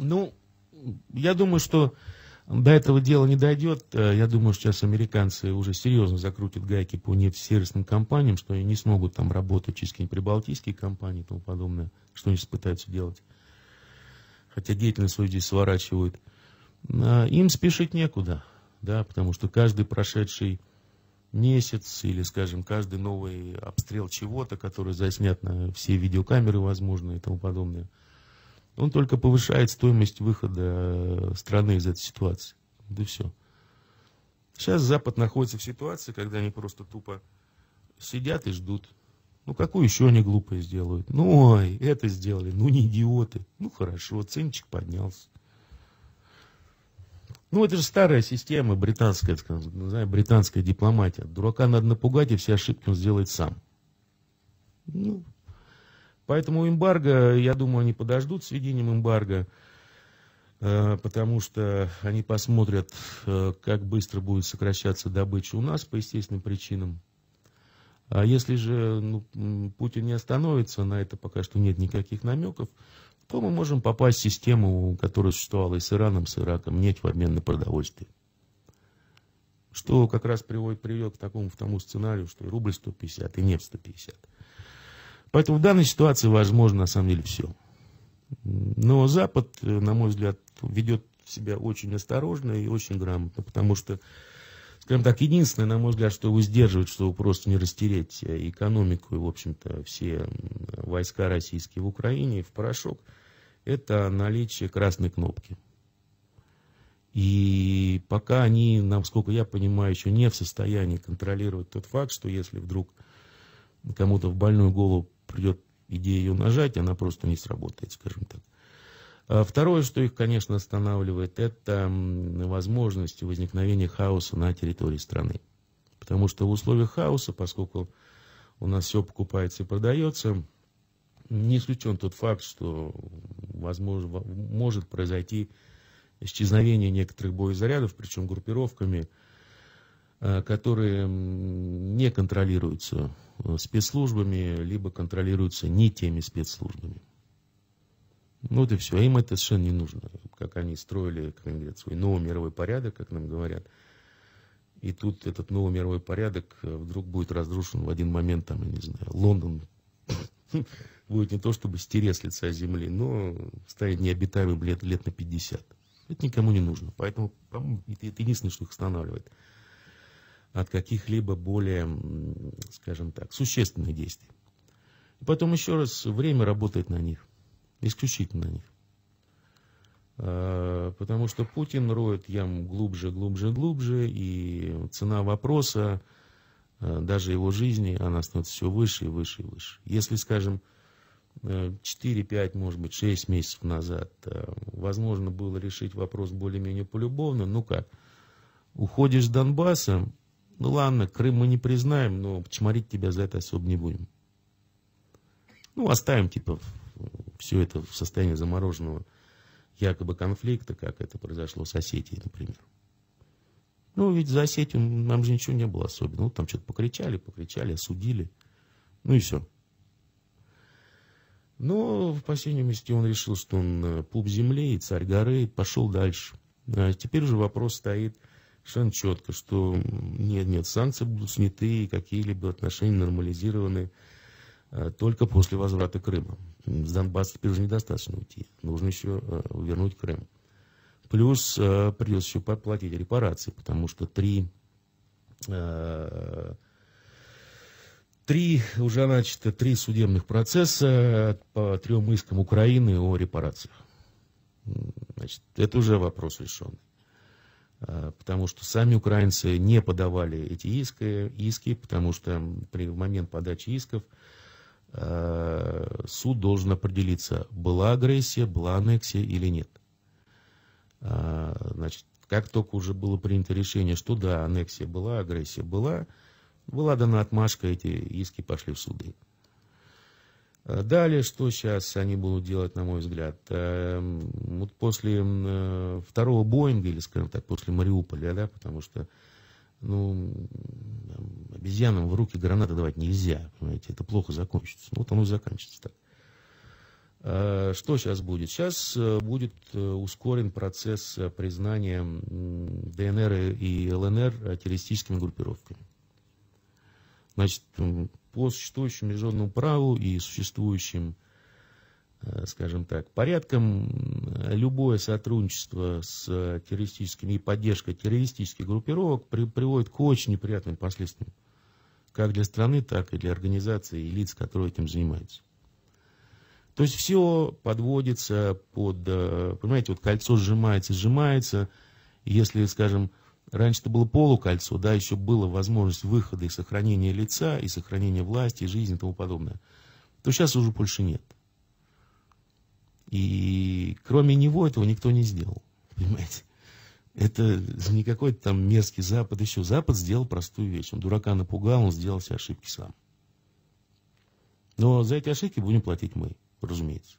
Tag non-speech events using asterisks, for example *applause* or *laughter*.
Ну, я думаю, что до этого дела не дойдет. Э, я думаю, что сейчас американцы уже серьезно закрутят гайки по нефтесервисным компаниям, что они не смогут там работать через какие-нибудь прибалтийские компании и тому подобное, что они пытаются делать. Хотя деятельность свою здесь сворачивают. Э, им спешить некуда, да, потому что каждый прошедший месяц или, скажем, каждый новый обстрел чего-то, который заснят на все видеокамеры возможно и тому подобное – он только повышает стоимость выхода э, страны из этой ситуации. Да все. Сейчас Запад находится в ситуации, когда они просто тупо сидят и ждут. Ну, какую еще они глупое сделают? Ну, ой, это сделали. Ну, не идиоты. Ну, хорошо, ценчик поднялся. Ну, это же старая система британская, скажем, британская дипломатия. Дурака надо напугать, и все ошибки он сделает сам. Ну, Поэтому эмбарго, я думаю, они подождут с введением эмбарго, э, потому что они посмотрят, э, как быстро будет сокращаться добыча у нас по естественным причинам. А если же ну, Путин не остановится, на это пока что нет никаких намеков, то мы можем попасть в систему, которая существовала и с Ираном, и с Ираком, нефть в обмен на продовольствие. Что как раз приводит, приведет к такому, к тому сценарию, что и рубль 150 и нефть 150. Поэтому в данной ситуации возможно на самом деле все. Но Запад, на мой взгляд, ведет себя очень осторожно и очень грамотно, потому что, скажем так, единственное, на мой взгляд, что его сдерживает, чтобы просто не растереть экономику и, в общем-то, все войска российские в Украине в порошок, это наличие красной кнопки. И пока они, насколько я понимаю, еще не в состоянии контролировать тот факт, что если вдруг кому-то в больную голову придет идея ее нажать, она просто не сработает, скажем так. А второе, что их, конечно, останавливает, это возможность возникновения хаоса на территории страны. Потому что в условиях хаоса, поскольку у нас все покупается и продается, не исключен тот факт, что возможно, может произойти исчезновение некоторых боезарядов, причем группировками – Э, которые не контролируются э, спецслужбами, либо контролируются не теми спецслужбами. Ну вот и все. Им это совершенно не нужно. Как они строили, как они говорят, свой новый мировой порядок, как нам говорят. И тут этот новый мировой порядок э, вдруг будет разрушен в один момент, там, я не знаю, Лондон *laughs* будет не то чтобы стереть с лица земли, но станет необитаемым лет, лет на 50. Это никому не нужно. Поэтому, по-моему, это единственное, что их останавливает от каких-либо более, скажем так, существенных действий. И потом еще раз, время работает на них, исключительно на них. А, потому что Путин роет яму глубже, глубже, глубже, и цена вопроса, а, даже его жизни, она становится все выше и выше и выше. Если, скажем, 4-5, э, может быть, 6 месяцев назад э, возможно было решить вопрос более-менее полюбовно, ну как, уходишь с Донбасса, ну ладно, Крым мы не признаем, но чморить тебя за это особо не будем. Ну, оставим, типа, все это в состоянии замороженного якобы конфликта, как это произошло с Осетией, например. Ну, ведь за Осетию нам же ничего не было особенного. Ну, там что-то покричали, покричали, осудили. Ну и все. Но в последнем месте он решил, что он э, пуп земли и царь горы, пошел дальше. А теперь же вопрос стоит – совершенно четко, что нет, нет, санкции будут сняты, какие-либо отношения нормализированы э, только после возврата Крыма. С Донбасса теперь уже недостаточно уйти. Нужно еще э, вернуть Крым. Плюс э, придется еще поплатить репарации, потому что три, три уже начато три судебных процесса по трем искам Украины о репарациях. Значит, это уже вопрос решенный. Э, потому что сами украинцы не подавали эти иски, иски потому что при, в момент подачи исков э, суд должен определиться, была агрессия, была аннексия или нет. Э, значит, как только уже было принято решение, что да, аннексия была, агрессия была, была дана отмашка, эти иски пошли в суды. Э, далее, что сейчас они будут делать, на мой взгляд? Эм, вот после э, второго Боинга, или, скажем так, после Мариуполя, да, потому что ну, обезьянам в руки гранаты давать нельзя, понимаете, это плохо закончится. Ну, вот оно и заканчивается так. Э, что сейчас будет? Сейчас будет ускорен процесс признания ДНР и ЛНР террористическими группировками. Значит, по существующему международному праву и существующим, э, скажем так, порядкам э, любое сотрудничество с террористическими и поддержка террористических группировок при, приводит к очень неприятным последствиям как для страны, так и для организации и лиц, которые этим занимаются. То есть все подводится под, э, понимаете, вот кольцо сжимается, сжимается. Если, скажем, Раньше это было полукольцо, да, еще была возможность выхода и сохранения лица, и сохранения власти, и жизни и тому подобное. То сейчас уже больше нет. И кроме него этого никто не сделал, понимаете? Это не какой-то там мерзкий Запад еще. Запад сделал простую вещь. Он дурака напугал, он сделал все ошибки сам. Но за эти ошибки будем платить мы, разумеется.